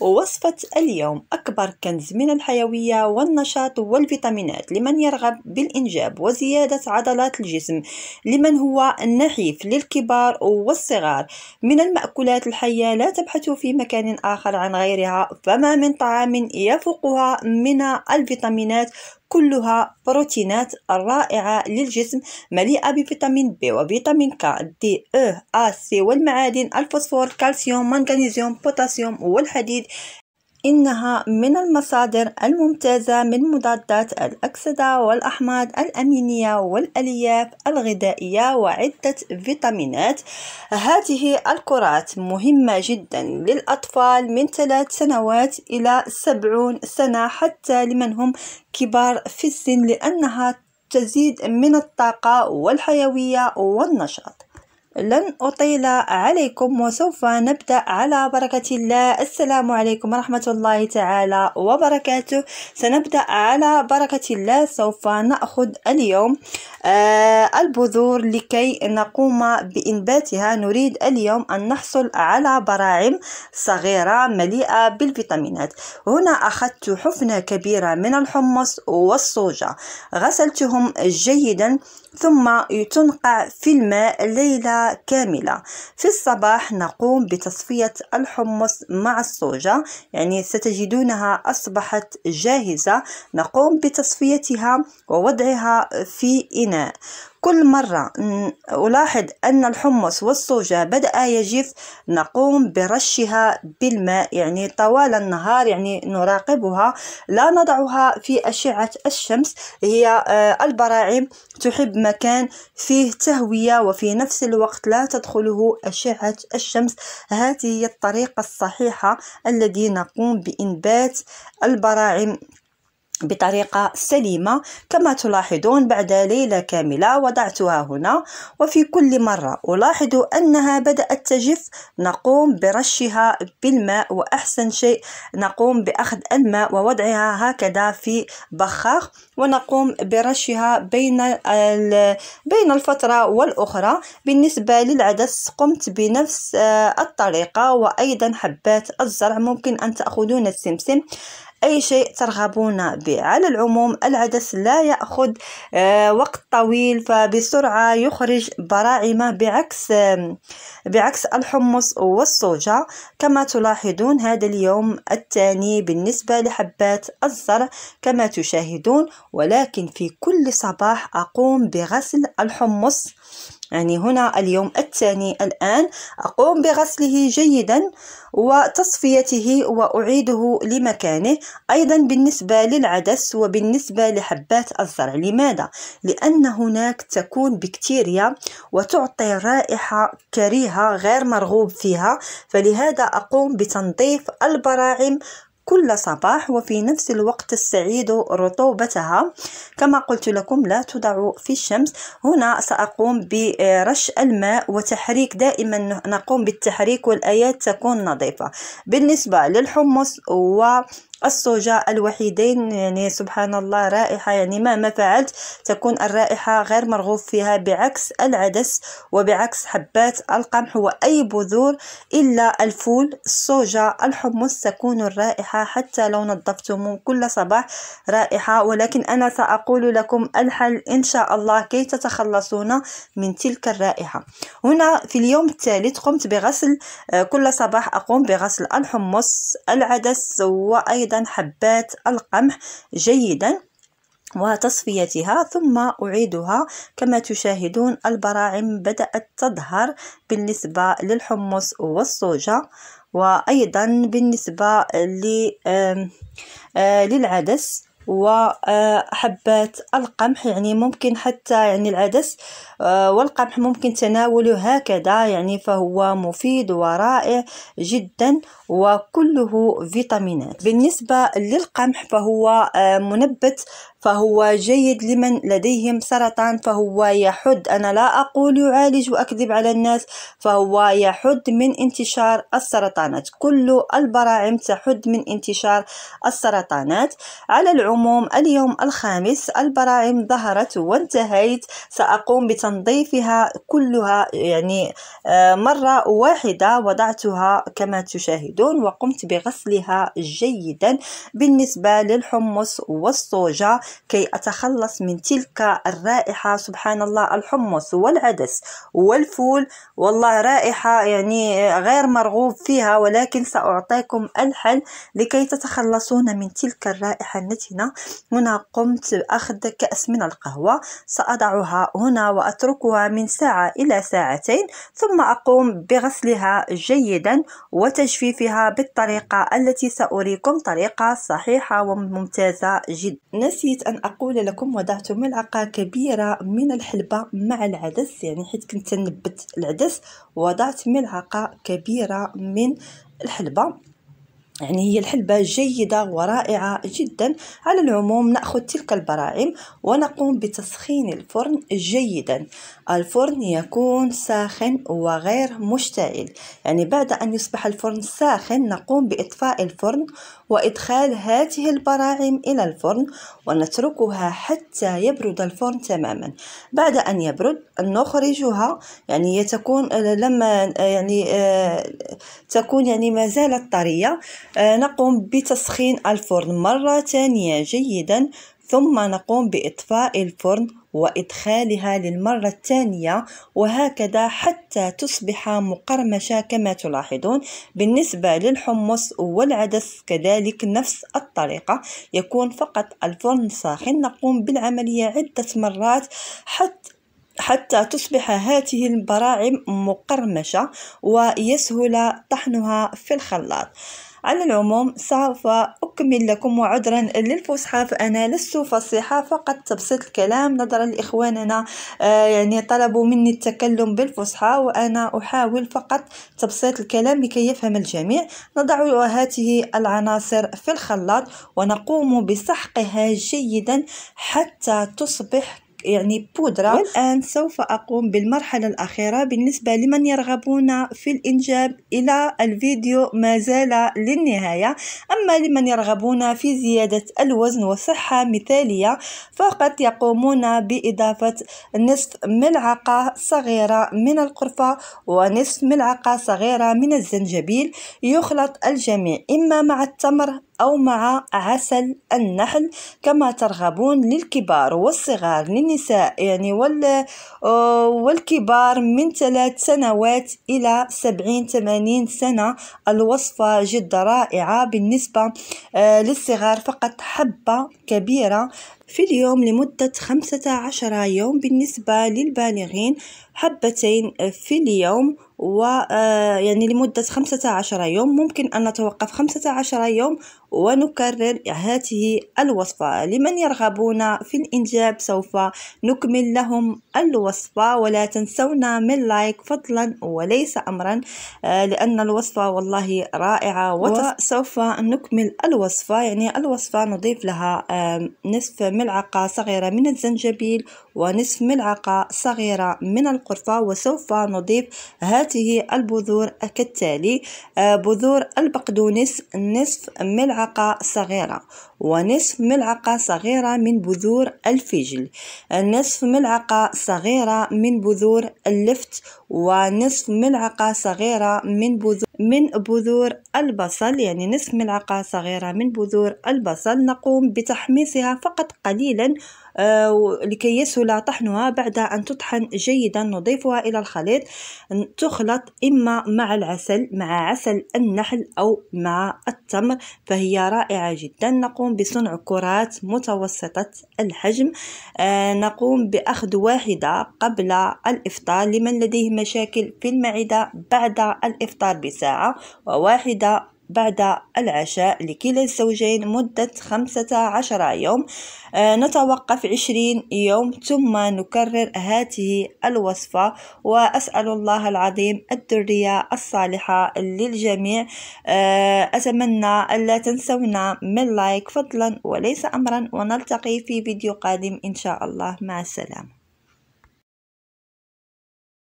ووصفة اليوم أكبر كنز من الحيوية والنشاط والفيتامينات لمن يرغب بالإنجاب وزيادة عضلات الجسم لمن هو نحيف للكبار والصغار من المأكولات الحية لا تبحثوا في مكان آخر عن غيرها فما من طعام يفوقها من الفيتامينات كلها بروتينات رائعة للجسم مليئة بفيتامين بي وفيتامين ك دي اه ا سي والمعادن الفوسفور كالسيوم مغنيسيوم بوتاسيوم والحديد إنها من المصادر الممتازة من مضادات الأكسدة والأحماض الأمينية والألياف الغذائية وعدة فيتامينات هذه الكرات مهمة جدا للأطفال من ثلاث سنوات إلى سبعون سنة حتى لمن هم كبار في السن لأنها تزيد من الطاقة والحيوية والنشاط لن أطيل عليكم وسوف نبدأ على بركة الله السلام عليكم ورحمة الله تعالى وبركاته سنبدأ على بركة الله سوف نأخذ اليوم آه البذور لكي نقوم بإنباتها نريد اليوم أن نحصل على براعم صغيرة مليئة بالفيتامينات هنا أخذت حفنة كبيرة من الحمص والصوجة غسلتهم جيدا ثم تنقع في الماء ليلة كاملة في الصباح نقوم بتصفية الحمص مع الصوجة يعني ستجدونها أصبحت جاهزة نقوم بتصفيتها ووضعها في إناء كل مرة ألاحظ أن الحمص والصوجة بدأ يجف نقوم برشها بالماء يعني طوال النهار يعني نراقبها لا نضعها في أشعة الشمس هي آه، البراعم تحب مكان فيه تهوية وفي نفس الوقت لا تدخله أشعة الشمس هذه هي الطريقة الصحيحة الذي نقوم بإنبات البراعم بطريقة سليمة كما تلاحظون بعد ليلة كاملة وضعتها هنا وفي كل مرة ألاحظ أنها بدأت تجف نقوم برشها بالماء وأحسن شيء نقوم بأخذ الماء ووضعها هكذا في بخاخ ونقوم برشها بين بين الفترة والأخرى بالنسبة للعدس قمت بنفس آه، الطريقة وأيضا حبات الزرع ممكن أن تأخذون السمسم أي شيء ترغبون به على العموم العدس لا يأخذ آه، وقت طويل فبسرعة يخرج براعمه بعكس بعكس الحمص والصوجة كما تلاحظون هذا اليوم الثاني بالنسبة لحبات الزرع كما تشاهدون ولكن في كل صباح أقوم بغسل الحمص يعني هنا اليوم الثاني الآن أقوم بغسله جيدا وتصفيته وأعيده لمكانه أيضا بالنسبة للعدس وبالنسبة لحبات الزرع لماذا؟ لأن هناك تكون بكتيريا وتعطي رائحة كريهة غير مرغوب فيها فلهذا أقوم بتنظيف البراعم كل صباح وفي نفس الوقت تستعيد رطوبتها كما قلت لكم لا تضع في الشمس هنا سأقوم برش الماء وتحريك دائما نقوم بالتحريك والآيات تكون نظيفة بالنسبة للحمص و الصوجة الوحيدين يعني سبحان الله رائحة يعني مهما فعلت تكون الرائحة غير مرغوب فيها بعكس العدس وبعكس حبات القمح وأي بذور إلا الفول الصوجة الحمص تكون الرائحة حتى لو نظفتم كل صباح رائحة ولكن أنا سأقول لكم الحل إن شاء الله كي تتخلصون من تلك الرائحة هنا في اليوم الثالث قمت بغسل آه، كل صباح أقوم بغسل الحمص العدس وأيضا أيضا حبات القمح جيدا وتصفيتها ثم أعيدها كما تشاهدون البراعم بدأت تظهر بالنسبة للحمص والصوجة وأيضا بالنسبة آه، للعدس وحبات القمح يعني ممكن حتى يعني العدس آه، والقمح ممكن تناوله هكذا يعني فهو مفيد ورائع جدا وكله فيتامينات بالنسبة للقمح فهو آه، منبت فهو جيد لمن لديهم سرطان فهو يحد أنا لا أقول يعالج وأكذب على الناس فهو يحد من انتشار السرطانات كل البراعم تحد من انتشار السرطانات على العموم اليوم الخامس البراعم ظهرت وانتهيت سأقوم بتنظيفها كلها يعني آه، مرة واحدة وضعتها كما تشاهدون وقمت بغسلها جيدا بالنسبة للحمص والصوجة كي أتخلص من تلك الرائحة سبحان الله الحمص والعدس والفول والله رائحة يعني غير مرغوب فيها ولكن سأعطيكم الحل لكي تتخلصون من تلك الرائحة النتنة هنا قمت أخذ كأس من القهوة سأضعها هنا وأتركها من ساعة إلى ساعتين ثم أقوم بغسلها جيدا وتجفيفها بالطريقة التي سأريكم طريقة صحيحة وممتازة جدا نسيت بغيت أن أقول لكم وضعت ملعقة كبيرة من الحلبة مع العدس يعني حيت كنت نبت العدس وضعت ملعقة كبيرة من الحلبة يعني هي الحلبة جيدة ورائعة جدا على العموم نأخذ تلك البراعم ونقوم بتسخين الفرن جيدا الفرن يكون ساخن وغير مشتعل يعني بعد أن يصبح الفرن ساخن نقوم بإطفاء الفرن وإدخال هذه البراعم إلى الفرن ونتركها حتى يبرد الفرن تماما بعد أن يبرد نخرجها يعني تكون آه، لما آه، يعني آه، تكون يعني ما زالت طرية نقوم بتسخين الفرن مرة ثانية جيدا ثم نقوم بإطفاء الفرن وإدخالها للمرة الثانية وهكذا حتى تصبح مقرمشة كما تلاحظون بالنسبة للحمص والعدس كذلك نفس الطريقة يكون فقط الفرن ساخن نقوم بالعملية عدة مرات حتى حتى تصبح هذه البراعم مقرمشة ويسهل طحنها في الخلاط على العموم سوف أكمل لكم وعذرا للفصحى فأنا لست فصيحة فقط تبسيط الكلام نظرا لإخواننا آه، يعني طلبوا مني التكلم بالفصحى وأنا أحاول فقط تبسيط الكلام لكي يفهم الجميع نضع هذه العناصر في الخلاط ونقوم بسحقها جيدا حتى تصبح يعني بودرة والآن سوف أقوم بالمرحلة الأخيرة بالنسبة لمن يرغبون في الإنجاب إلى الفيديو ما زال للنهاية أما لمن يرغبون في زيادة الوزن وصحة مثالية فقط يقومون بإضافة نصف ملعقة صغيرة من القرفة ونصف ملعقة صغيرة من الزنجبيل يخلط الجميع إما مع التمر أو مع عسل النحل كما ترغبون للكبار والصغار للنساء يعني وال آه، والكبار من ثلاث سنوات إلى سبعين ثمانين سنة الوصفة جد رائعة بالنسبة آه، للصغار فقط حبة كبيرة في اليوم لمدة خمسة عشر يوم بالنسبة للبالغين حبتين في اليوم و آه، يعني لمدة خمسة عشر يوم ممكن أن نتوقف خمسة عشر يوم ونكرر هذه الوصفة لمن يرغبون في الإنجاب سوف نكمل لهم الوصفة ولا تنسونا من لايك فضلا وليس أمرا آه، لأن الوصفة والله رائعة وسوف نكمل الوصفة يعني الوصفة نضيف لها نصف ملعقة صغيرة من الزنجبيل ونصف ملعقة صغيرة من القرفة وسوف نضيف هذه البذور كالتالي آه، بذور البقدونس نصف ملعقة ملعقة صغيرة ونصف ملعقة صغيرة من بذور الفجل نصف ملعقة صغيرة من بذور اللفت ونصف ملعقة صغيرة من بذور من بذور البصل يعني نصف ملعقة صغيرة من بذور البصل نقوم بتحميصها فقط قليلا آه، لكي يسهل طحنها بعد أن تطحن جيدا نضيفها إلى الخليط تخلط إما مع العسل مع عسل النحل أو مع التمر فهي رائعة جدا نقوم بصنع كرات متوسطة الحجم آه، نقوم بأخذ واحدة قبل الإفطار لمن لديه مشاكل في المعدة بعد الإفطار بساعة وواحدة بعد العشاء لكلا الزوجين مدة خمسة عشر يوم آه، نتوقف عشرين يوم ثم نكرر هذه الوصفة وأسأل الله العظيم الذرية الصالحة للجميع آه، أتمنى ألا تنسونا من لايك فضلا وليس أمرا ونلتقي في فيديو قادم إن شاء الله مع السلامة